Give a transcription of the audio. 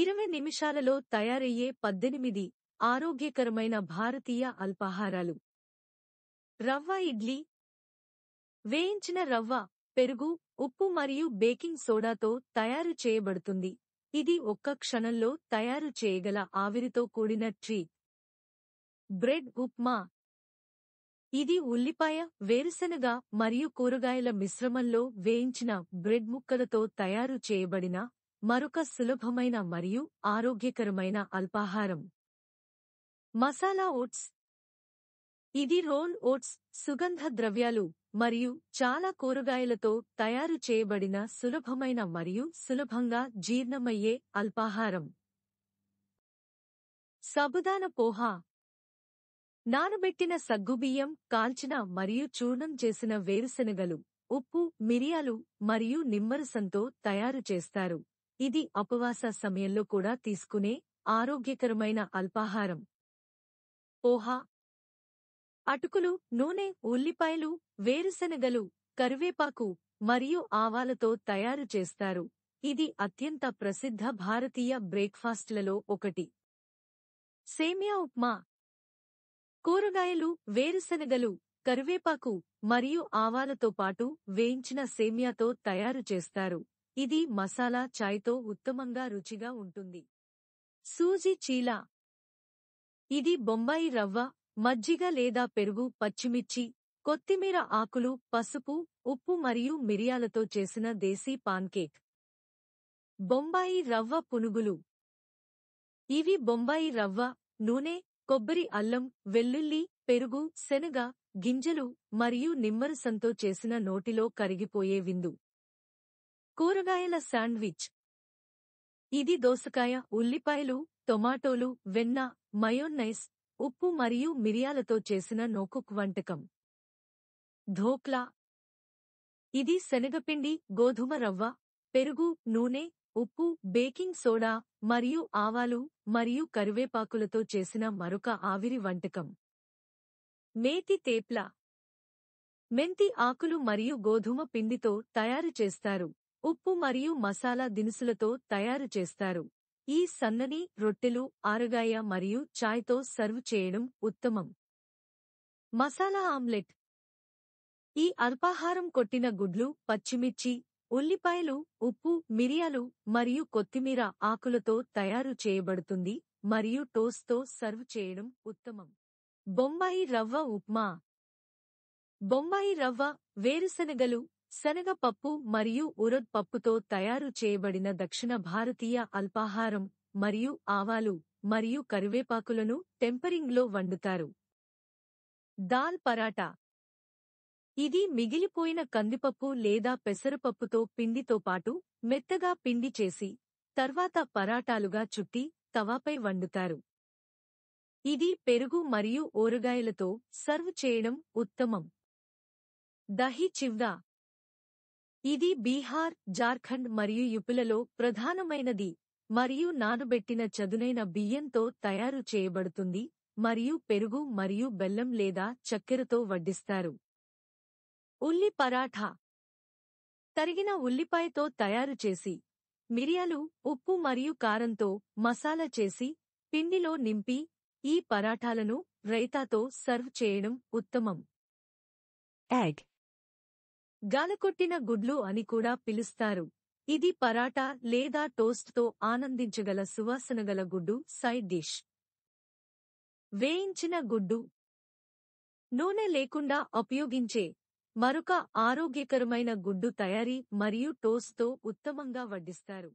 ఇరవై నిమిషాలలో తయారయ్యే పద్దెనిమిది ఆరోగ్యకరమైన భారతీయ అల్పాహారాలు రవ్వ ఇడ్లీ వేయించిన రవ్వ పెరుగు ఉప్పు మరియు బేకింగ్ సోడాతో తయారు చేయబడుతుంది ఇది ఒక్క క్షణంలో తయారు చేయగల ఆవిరితో కూడిన ట్రీ బ్రెడ్ ఉప్మా ఇది ఉల్లిపాయ వేరుశనగ మరియు కూరగాయల మిశ్రమంలో వేయించిన బ్రెడ్ ముక్కలతో తయారు చేయబడిన మరొక సులభమైన మరియు ఆరోగ్యకరమైన అల్పాహారం మసాలా ఓట్స్ ఇది రోల్ ఓట్స్ సుగంధ ద్రవ్యాలు మరియు చాలా కూరగాయలతో తయారు చేయబడిన సులభమైన మరియు సులభంగా జీర్ణమయ్యే అల్పాహారం సబుదాన పోహా నానబెట్టిన సగ్గుబియ్యం కాల్చిన మరియు చూర్ణం చేసిన వేరుశనగలు ఉప్పు మిరియాలు మరియు నిమ్మరసంతో తయారు చేస్తారు ఇది అపవాస సమయంలో కూడా తీసుకునే ఆరోగ్యకరమైన అల్పాహారం పోహా అటుకులు నూనె ఉల్లిపాయలు వేరుశనగలు కరివేపాకు మరియు ఆవాలతో తయారు చేస్తారు ఇది అత్యంత ప్రసిద్ధ భారతీయ బ్రేక్ఫాస్ట్లలో ఒకటి సేమియా ఉప్మా కూరగాయలు వేరుశనగలు కరివేపాకు మరియు ఆవాలతో పాటు వేయించిన సేమియాతో తయారు చేస్తారు ఇది మసాలా చాయ్తో ఉత్తమంగా రుచిగా ఉంటుంది సూజీ చీలా ఇది బొంబాయి రవ్వ మజ్జిగ లేదా పెరుగు పచ్చిమిర్చి కొత్తిమీర ఆకులు పసుపు ఉప్పు మరియు మిరియాలతో చేసిన దేశీ పాన్కేక్ బొంబాయి రవ్వ పునుగులు ఇవి బొంబాయి రవ్వ నూనె కొబ్బరి అల్లం వెల్లుల్లి పెరుగు శనగ గింజలు మరియు నిమ్మరసంతో చేసిన నోటిలో కరిగిపోయే విందు కూరగాయల శాండ్విచ్ ఇది దోసకాయ ఉల్లిపాయలు టొమాటోలు వెన్న మయోన్నైస్ ఉప్పు మరియు మిరియాలతో చేసిన నోకుక్ వంటకం ధోక్లా ఇది శనగపిండి గోధుమ రవ్వ పెరుగు నూనె ఉప్పు బేకింగ్ సోడా మరియు ఆవాలు మరియు కరివేపాకులతో చేసిన మరొక ఆవిరి వంటకం మేతి తేప్లా మెంతి ఆకులు మరియు గోధుమ పిండితో తయారు చేస్తారు ఉప్పు మరియు మసాలా దినుసులతో తయారు చేస్తారు ఈ సన్నని రొట్టెలు ఆరగాయ మరియు చాయ్తో సర్వ్ చేయడం ఉత్తమం మసాలా ఆమ్లెట్ ఈ అల్పాహారం కొట్టిన గుడ్లు పచ్చిమిర్చి ఉల్లిపాయలు ఉప్పు మిరియాలు మరియు కొత్తిమీర ఆకులతో తయారు చేయబడుతుంది మరియు టోస్తో సర్వ్ చేయడం ఉత్తమం బొంబాయి రవ్వ ఉప్మా బొంబాయి రవ్వ వేరుశనగలు శనగపప్పు మరియు ఉరద్ పప్పుతో తయారు చేయబడిన దక్షిణ భారతీయ అల్పాహారం మరియు ఆవాలు మరియు కరివేపాకులను టెంపరింగ్లో వండుతారు దాల్ పరాటా ఇది మిగిలిపోయిన కందిపప్పు లేదా పెసరపప్పుతో పిండితో పాటు మెత్తగా పిండి చేసి తర్వాత పరాటాలుగా చుట్టి తవాపై వండుతారు ఇది పెరుగు మరియు ఓరగాయలతో సర్వ్ చేయడం ఉత్తమం దహి చివ్దా ఇది బీహార్ జార్ఖండ్ మరియు యుపులలో ప్రధానమైనది మరియు నానబెట్టిన చదునైన బియ్యంతో తయారు చేయబడుతుంది మరియు పెరుగు మరియు బెల్లం లేదా చక్కెరతో వడ్డిస్తారు ఉల్లి పరాఠా తరిగిన ఉల్లిపాయతో తయారు చేసి మిరియాలు ఉప్పు మరియు కారంతో మసాలా చేసి పిండిలో నింపి ఈ పరాఠాలను రైతాతో సర్వ్ చేయడం ఉత్తమం ఎగ్ గాలకొట్టిన గుడ్లు అని కూడా పిలుస్తారు ఇది పరాటా లేదా టోస్ట్తో ఆనందించగల సువాసనగల గుడ్డు సైడ్ డిష్ వేయించిన గుడ్డు నూనె లేకుండా ఉపయోగించే మరొక ఆరోగ్యకరమైన గుడ్డు తయారీ మరియు టోస్ట్తో ఉత్తమంగా వడ్డిస్తారు